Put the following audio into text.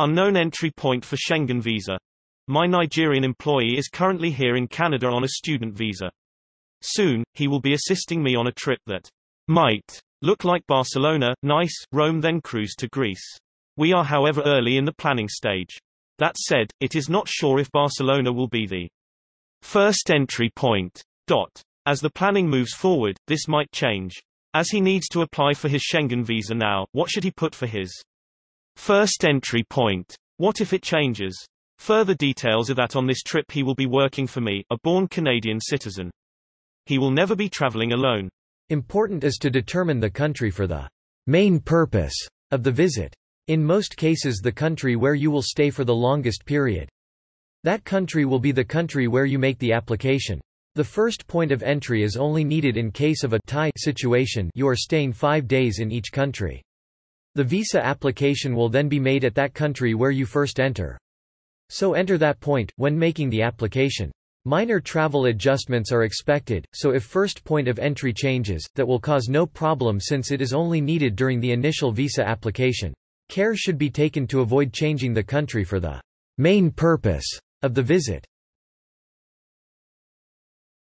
Unknown entry point for Schengen visa. My Nigerian employee is currently here in Canada on a student visa. Soon, he will be assisting me on a trip that might look like Barcelona, Nice, Rome then cruise to Greece. We are however early in the planning stage. That said, it is not sure if Barcelona will be the first entry point. Dot. As the planning moves forward, this might change. As he needs to apply for his Schengen visa now, what should he put for his First entry point. What if it changes? Further details are that on this trip he will be working for me, a born Canadian citizen. He will never be traveling alone. Important is to determine the country for the main purpose of the visit. In most cases the country where you will stay for the longest period. That country will be the country where you make the application. The first point of entry is only needed in case of a tie situation you are staying five days in each country. The visa application will then be made at that country where you first enter. So enter that point, when making the application. Minor travel adjustments are expected, so if first point of entry changes, that will cause no problem since it is only needed during the initial visa application. Care should be taken to avoid changing the country for the main purpose of the visit.